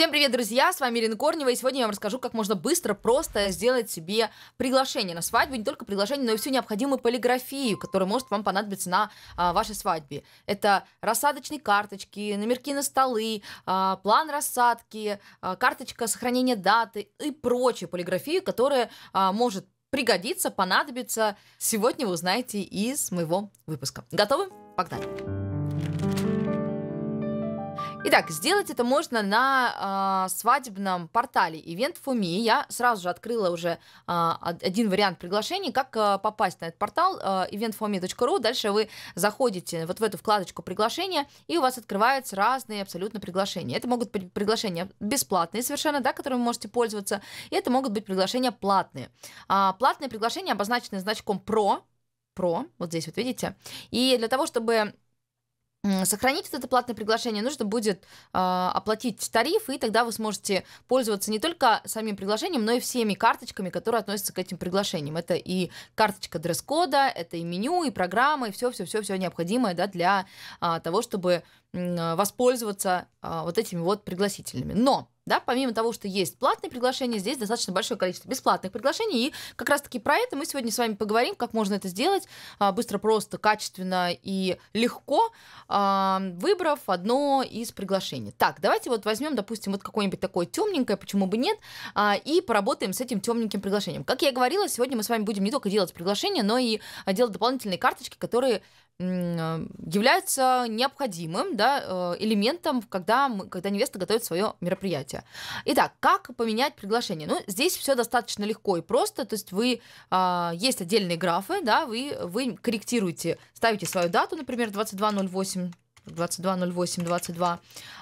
Всем привет, друзья! С вами Ирина Корнева, и сегодня я вам расскажу, как можно быстро, просто сделать себе приглашение на свадьбу. Не только приглашение, но и всю необходимую полиграфию, которая может вам понадобиться на а, вашей свадьбе. Это рассадочные карточки, номерки на столы, а, план рассадки, а, карточка сохранения даты и прочая полиграфия, которая а, может пригодиться, понадобиться. Сегодня вы узнаете из моего выпуска. Готовы? Погнали! Итак, сделать это можно на э, свадебном портале Event for Me. Я сразу же открыла уже э, один вариант приглашений, как э, попасть на этот портал э, eventforme.ru. Дальше вы заходите вот в эту вкладочку приглашения, и у вас открываются разные абсолютно приглашения. Это могут быть приглашения бесплатные совершенно, да, которыми вы можете пользоваться, и это могут быть приглашения платные. А, платные приглашения обозначены значком Pro. Pro, вот здесь вот видите, и для того, чтобы Сохранить вот это платное приглашение нужно будет э, оплатить тариф, и тогда вы сможете пользоваться не только самим приглашением, но и всеми карточками, которые относятся к этим приглашениям. Это и карточка дресс-кода, это и меню, и программы, и все-все-все-все необходимое да, для э, того, чтобы э, воспользоваться э, вот этими вот пригласительными. Но да, помимо того, что есть платные приглашения, здесь достаточно большое количество бесплатных приглашений, и как раз-таки про это мы сегодня с вами поговорим, как можно это сделать а, быстро, просто, качественно и легко, а, выбрав одно из приглашений. Так, давайте вот возьмем, допустим, вот какое-нибудь такое темненькое, почему бы нет, а, и поработаем с этим темненьким приглашением. Как я говорила, сегодня мы с вами будем не только делать приглашения, но и делать дополнительные карточки, которые а, является необходимым да, э, элементом, когда, мы, когда невеста готовит свое мероприятие. Итак, как поменять приглашение? Ну, здесь все достаточно легко и просто. То есть вы, а, есть отдельные графы, да, вы, вы корректируете, ставите свою дату, например, 2208 2208-22.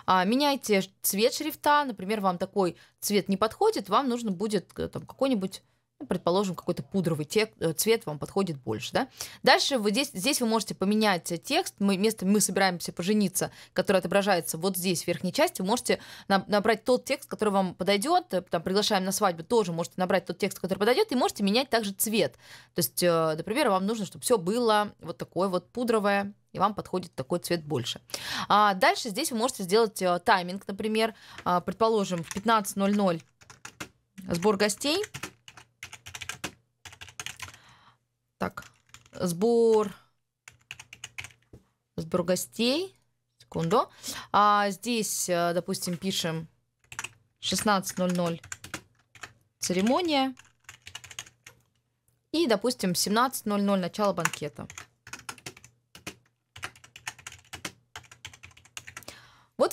А, меняйте цвет шрифта, например, вам такой цвет не подходит, вам нужно будет э, там, какой-нибудь ну, предположим, какой-то пудровый тек, э, цвет вам подходит больше, да. Дальше вы здесь, здесь вы можете поменять э, текст, мы, вместо «мы собираемся пожениться», который отображается вот здесь, в верхней части, вы можете набрать тот текст, который вам подойдет, э, там, приглашаем на свадьбу, тоже можете набрать тот текст, который подойдет, и можете менять также цвет. То есть, например, вам нужно, чтобы все было вот такое вот пудровое, и вам подходит такой цвет больше. А дальше здесь вы можете сделать тайминг, например, а, предположим, в 15.00 сбор гостей – так, сбор, сбор гостей. Секунду. А здесь, э, допустим, пишем 16.00 церемония. И, допустим, 17.00 начало банкета.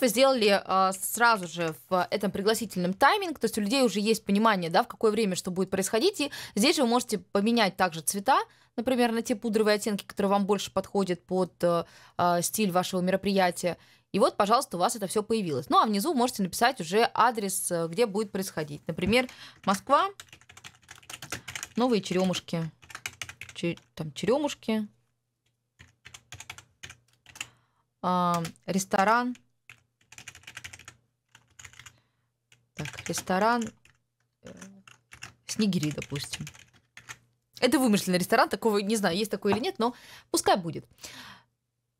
что сделали э, сразу же в этом пригласительном тайминг, то есть у людей уже есть понимание, да, в какое время что будет происходить, и здесь же вы можете поменять также цвета, например, на те пудровые оттенки, которые вам больше подходят под э, а, стиль вашего мероприятия. И вот, пожалуйста, у вас это все появилось. Ну а внизу можете написать уже адрес, э, где будет происходить. Например, Москва, новые черемушки. Че, там черемушки. Э, ресторан ресторан э, Снегири, допустим. Это вымышленный ресторан, такого не знаю, есть такой или нет, но пускай будет.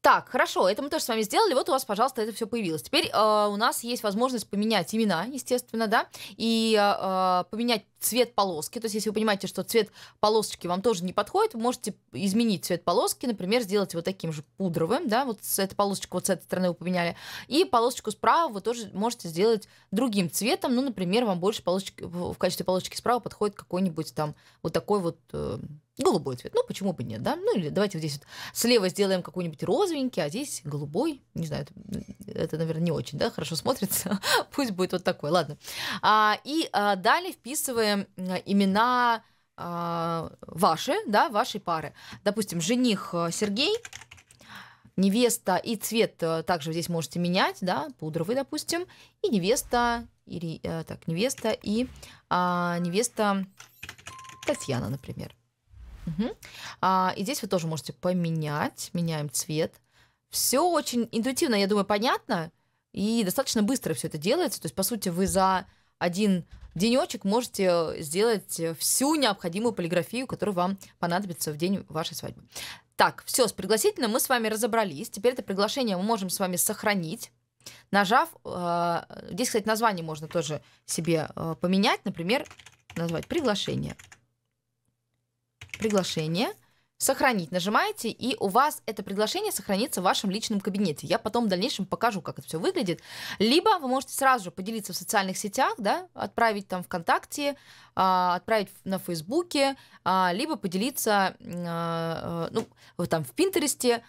Так, хорошо, это мы тоже с вами сделали. Вот у вас, пожалуйста, это все появилось. Теперь э, у нас есть возможность поменять имена, естественно, да, и э, э, поменять цвет полоски. То есть, если вы понимаете, что цвет полосочки вам тоже не подходит, вы можете изменить цвет полоски, например, сделать его таким же пудровым, да, вот с этой полосочку вот с этой стороны вы поменяли, и полосочку справа вы тоже можете сделать другим цветом. Ну, например, вам больше полосочки, в качестве полосочки справа подходит какой-нибудь там вот такой вот э, Голубой цвет. Ну, почему бы нет, да? Ну, или давайте вот здесь вот слева сделаем какой-нибудь розовенький, а здесь голубой. Не знаю, это, это наверное, не очень, да, хорошо смотрится. Пусть будет вот такой, ладно. А, и а, далее вписываем э, имена а, ваши, да, вашей пары. Допустим, жених э, Сергей, невеста и цвет э, также здесь можете менять, да, пудровый, допустим, и невеста, и, так, невеста и а, невеста Татьяна, например. Угу. А, и здесь вы тоже можете поменять, меняем цвет. Все очень интуитивно, я думаю, понятно. И достаточно быстро все это делается. То есть, по сути, вы за один денечек можете э, сделать э, всю необходимую полиграфию, которую вам понадобится в день вашей свадьбы. Так, все, с пригласительным мы с вами разобрались. Теперь это приглашение мы можем с вами сохранить. Нажав, э, здесь, кстати, название можно тоже себе э, поменять, например, назвать приглашение приглашение, сохранить нажимаете, и у вас это приглашение сохранится в вашем личном кабинете. Я потом в дальнейшем покажу, как это все выглядит. Либо вы можете сразу же поделиться в социальных сетях, да, отправить там ВКонтакте, а, отправить на Фейсбуке, а, либо поделиться а, э, ну, вот там в Пинтересте,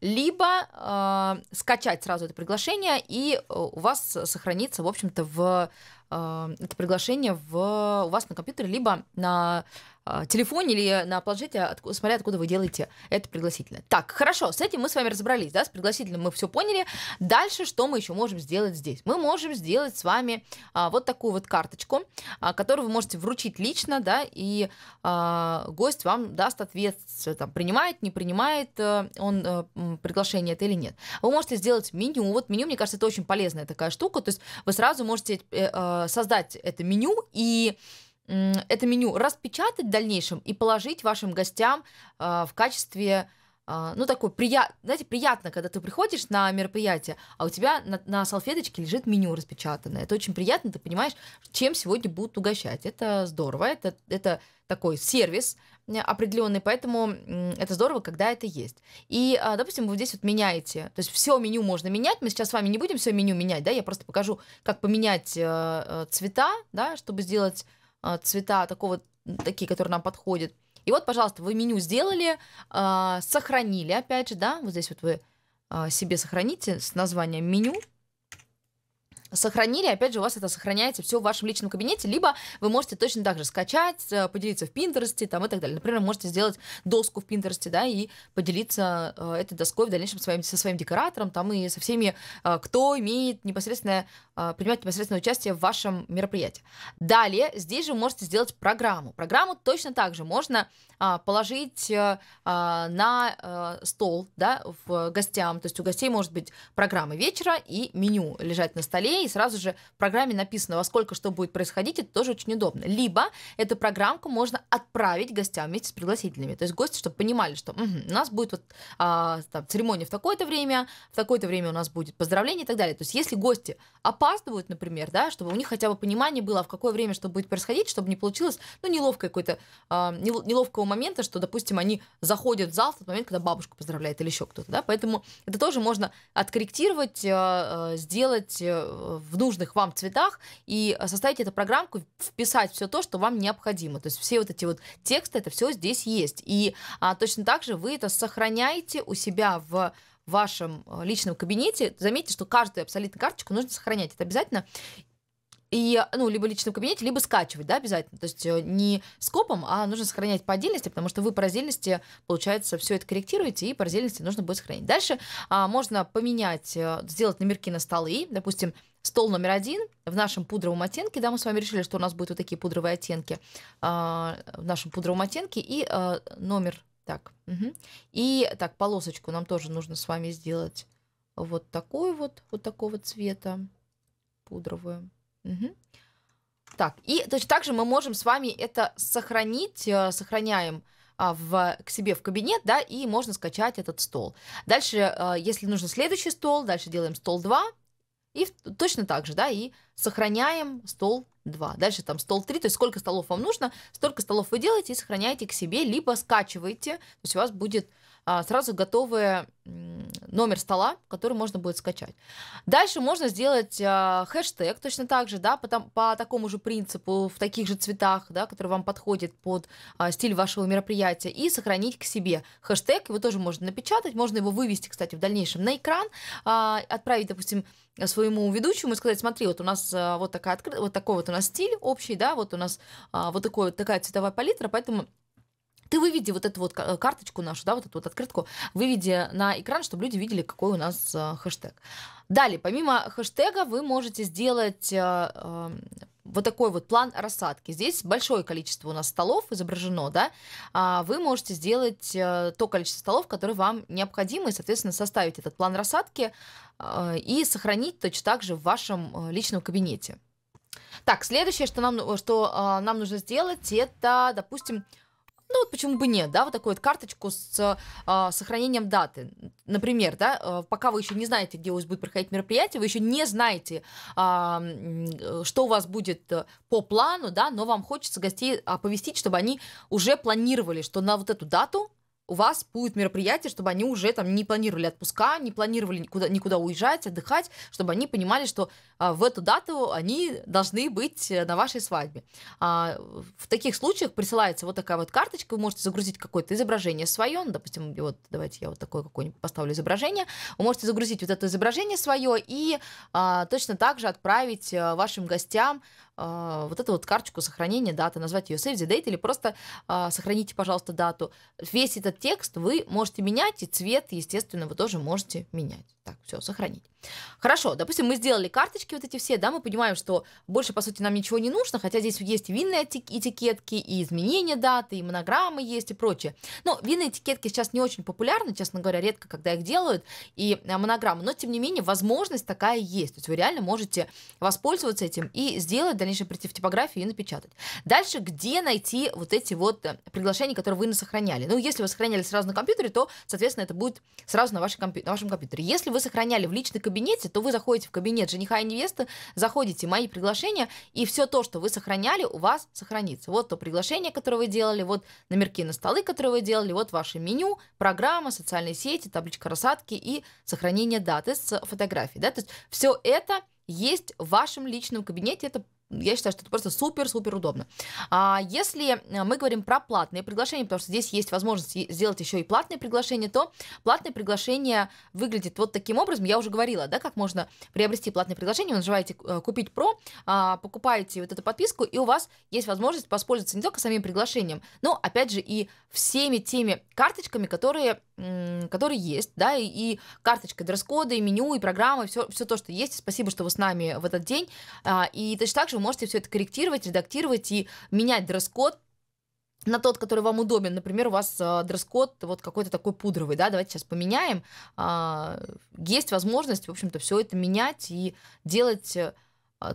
либо э, скачать сразу это приглашение, и э, у вас сохранится, в общем-то, в, э, это приглашение в, у вас на компьютере, либо на а, телефоне или на планшете, от, смотря откуда вы делаете это пригласительное. Так, хорошо, с этим мы с вами разобрались, да, с пригласительным мы все поняли. Дальше что мы еще можем сделать здесь? Мы можем сделать с вами а, вот такую вот карточку, а, которую вы можете вручить лично, да, и а, гость вам даст ответ, там, принимает, не принимает а, он а, приглашение это или нет. Вы можете сделать меню, вот меню, мне кажется, это очень полезная такая штука, то есть вы сразу можете а, создать это меню и это меню распечатать в дальнейшем и положить вашим гостям а, в качестве а, ну, такой приятно, знаете, приятно, когда ты приходишь на мероприятие, а у тебя на, на салфеточке лежит меню распечатанное. Это очень приятно, ты понимаешь, чем сегодня будут угощать. Это здорово, это, это такой сервис определенный, поэтому это здорово, когда это есть. И, а, допустим, вы здесь вот меняете, то есть все меню можно менять, мы сейчас с вами не будем все меню менять, да, я просто покажу, как поменять э, э, цвета, да, чтобы сделать а, цвета такого, такие, которые нам подходят. И вот, пожалуйста, вы меню сделали, а, сохранили, опять же, да, вот здесь вот вы а, себе сохраните с названием меню, сохранили, опять же, у вас это сохраняется все в вашем личном кабинете, либо вы можете точно так же скачать, э, поделиться в Пинтересте там, и так далее. Например, можете сделать доску в Пинтересте, да, и поделиться э, этой доской в дальнейшем своим, со своим декоратором, там, и со всеми, э, кто имеет непосредственное, принимает непосредственное участие в вашем мероприятии. Далее, здесь же можете сделать программу. Программу точно так же можно а, положить а, на стол, да, в гостям, то есть у гостей может быть программа вечера и меню лежать на столе, и сразу же в программе написано, во сколько что будет происходить, это тоже очень удобно. Либо эту программку можно отправить гостям вместе с пригласительными. То есть гости, чтобы понимали, что угу, у нас будет вот, а, там, церемония в такое-то время, в такое-то время у нас будет поздравление и так далее. То есть если гости опаздывают, например, да, чтобы у них хотя бы понимание было, в какое время что будет происходить, чтобы не получилось, ну, неловкое какое-то, а, неловкого момента, что, допустим, они заходят в зал в тот момент, когда бабушка поздравляет или еще кто-то, да, поэтому это тоже можно откорректировать, а, а, сделать э, в нужных вам цветах и составить эту программку, вписать все то, что вам необходимо. То есть все вот эти вот тексты, это все здесь есть. И а, точно так же вы это сохраняете у себя в вашем э, личном кабинете. Заметьте, что каждую абсолютно карточку нужно сохранять. Это обязательно и, ну, либо в личном кабинете, либо скачивать, да, обязательно. То есть э, не скопом, а нужно сохранять по отдельности, потому что вы по раздельности, получается, все это корректируете, и по раздельности нужно будет сохранить. Дальше а, можно поменять, э, сделать номерки на столы, допустим, Стол номер один в нашем пудровом оттенке, да, мы с вами решили, что у нас будут вот такие пудровые оттенки а, в нашем пудровом оттенке и а, номер так. Угу. И так полосочку нам тоже нужно с вами сделать вот такой вот вот такого цвета пудровую. Угу. Так, и точно так же мы можем с вами это сохранить, э, сохраняем а, в, к себе в кабинет, да, и можно скачать этот стол. Дальше, э, если нужно следующий стол, дальше делаем стол 2, и точно так же, да, и сохраняем стол 2. Дальше там стол 3, то есть сколько столов вам нужно, столько столов вы делаете и сохраняете к себе, либо скачиваете, то есть у вас будет а, сразу готовый номер стола, который можно будет скачать. Дальше можно сделать а, хэштег точно так же, да, по, там, по такому же принципу, в таких же цветах, да, который вам подходит под а, стиль вашего мероприятия, и сохранить к себе хэштег. Его тоже можно напечатать, можно его вывести, кстати, в дальнейшем на экран, отправить, допустим, своему ведущему и сказать, смотри, вот у нас вот, такая, вот такой вот у нас стиль общий, да, вот у нас вот такой, вот такая цветовая палитра, поэтому ты выведи вот эту вот э, карточку нашу, да, вот эту вот открытку, выведи на экран, чтобы люди видели, какой у нас э, хэштег. Далее, помимо хэштега, вы можете сделать э, эм, вот такой вот план рассадки. Здесь большое количество у нас столов изображено, да, а, вы можете сделать то количество столов, которые вам необходимы, и, соответственно, составить этот план рассадки и сохранить точно так же в вашем личном кабинете. Так, следующее, что нам, что, нам нужно сделать, это, допустим, ну вот почему бы нет, да, вот такую вот карточку с э, а, сохранением даты. Например, да, э, пока вы еще не знаете, где у вас будет проходить мероприятие, вы еще не знаете, а, э, что у вас будет э, по плану, да, но вам хочется гостей оповестить, чтобы они уже планировали, что на вот эту дату у вас будет мероприятие, чтобы они уже там не планировали отпуска, не планировали никуда, никуда уезжать, отдыхать, чтобы они понимали, что а, в эту дату они должны быть э, на вашей свадьбе. А, в таких случаях присылается вот такая вот карточка, вы можете загрузить какое-то изображение свое, ну, допустим, вот давайте я вот такое какое-нибудь поставлю изображение, вы можете загрузить вот это изображение свое и а, точно так же отправить э, вашим гостям а, вот эту вот карточку сохранения даты, назвать ее save the date или просто э, сохраните, пожалуйста, дату. Весь этот текст вы можете менять, и цвет, естественно, вы тоже можете менять. Так, все, сохранить. Хорошо, допустим, мы сделали карточки вот эти все, да, мы понимаем, что больше, по сути, нам ничего не нужно, хотя здесь есть винные этикетки, и изменения даты, и монограммы есть, и прочее. Но винные этикетки сейчас не очень популярны, честно говоря, редко, когда их делают, и а, монограммы, но, тем не менее, возможность такая есть. То есть вы реально можете воспользоваться этим и сделать дальнейшем прийти в типографию и напечатать. Дальше, где найти вот эти вот э, приглашения, которые вы сохраняли? Ну, если вы сохраняли сразу на компьютере, то, соответственно, это будет сразу на, вашей компью- на вашем компьютере. Если вы сохраняли в личном кабинете, то вы заходите в кабинет жениха и невесты, заходите «Мои приглашения», и все то, что вы сохраняли, у вас сохранится. Вот то приглашение, которое вы делали, вот номерки на столы, которые вы делали, вот ваше меню, программа, социальные сети, табличка рассадки и сохранение даты с фотографией. Да? То есть все это есть в вашем личном кабинете, это я считаю, что это просто супер-супер удобно. А если э, мы говорим про платные приглашения, потому что здесь есть возможность сделать еще и платные приглашения, то платное приглашение выглядит вот таким образом. Я уже говорила, да, как можно приобрести платное приглашение. Вы нажимаете э, «Купить про», а, покупаете вот эту подписку, и у вас есть возможность воспользоваться не только самим приглашением, но, опять же, и всеми теми карточками, которые который есть, да, и, и карточка дресс-кода, и меню, и программа, и все, все то, что есть. Спасибо, что вы с нами в этот день. А, и точно так же вы можете все это корректировать, редактировать и менять дресс-код на тот, который вам удобен. Например, у вас а, дресс-код вот какой-то такой пудровый, да, давайте сейчас поменяем. А, есть возможность, в общем-то, все это менять и делать э,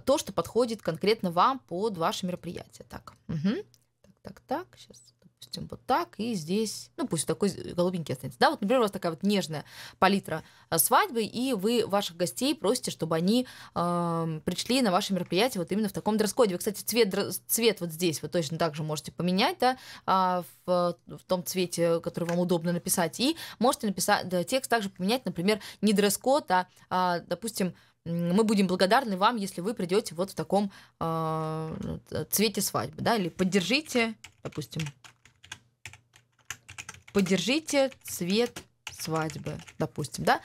то, что подходит конкретно вам под ваше мероприятие. Так, угу. так, так, так, сейчас допустим, вот так, и здесь, ну, пусть такой голубенький останется. Да, вот, например, у вас такая вот нежная палитра э, свадьбы, и вы ваших гостей просите, чтобы они э, пришли на ваше мероприятие вот именно в таком дресс-коде. Вы, кстати, цвет, цвет вот здесь вы точно так же можете поменять, да, а, в, в том цвете, который вам удобно написать, и можете написать, да, текст также поменять, например, не дресс-код, а, а допустим, мы будем благодарны вам, если вы придете вот в таком э, цвете свадьбы, да, или поддержите, допустим, поддержите цвет свадьбы, допустим, да?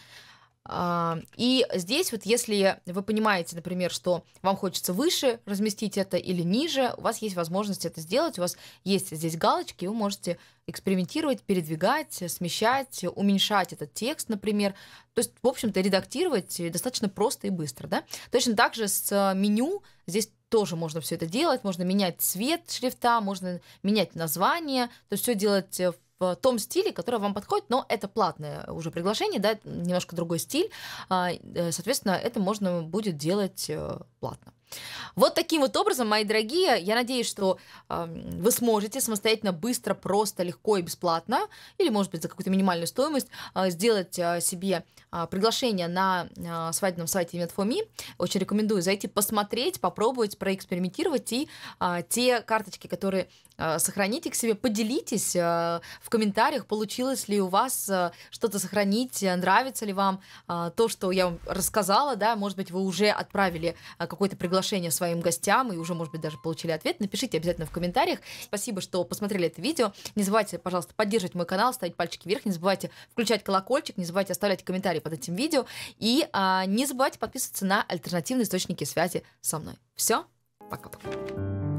А, и здесь вот если вы понимаете, например, что вам хочется выше разместить это или ниже, у вас есть возможность это сделать, у вас есть здесь галочки, вы можете экспериментировать, передвигать, смещать, уменьшать этот текст, например. То есть, в общем-то, редактировать достаточно просто и быстро. Да? Точно так же с меню здесь тоже можно все это делать, можно менять цвет шрифта, можно менять название, то есть все делать в том стиле, который вам подходит, но это платное уже приглашение, да, немножко другой стиль. А, э, соответственно, это можно будет делать э, платно. Вот таким вот образом, мои дорогие, я надеюсь, что э, вы сможете самостоятельно, быстро, просто, легко и бесплатно, или, может быть, за какую-то минимальную стоимость, э, сделать э, себе э, приглашение на э, свадебном сайте Event4Me. Очень рекомендую зайти посмотреть, попробовать, проэкспериментировать, и э, те карточки, которые э, сохраните к себе, поделитесь э, в комментариях, получилось ли у вас э, что-то сохранить, нравится ли вам э, то, что я вам рассказала, да, может быть, вы уже отправили э, какое-то приглашение приглашение своим гостям и уже, может быть, даже получили ответ, напишите обязательно в комментариях. Спасибо, что посмотрели это видео. Не забывайте, пожалуйста, поддерживать мой канал, ставить пальчики вверх, не забывайте включать колокольчик, не забывайте оставлять комментарии под этим видео и а, не забывайте подписываться на альтернативные источники связи со мной. Все, пока-пока.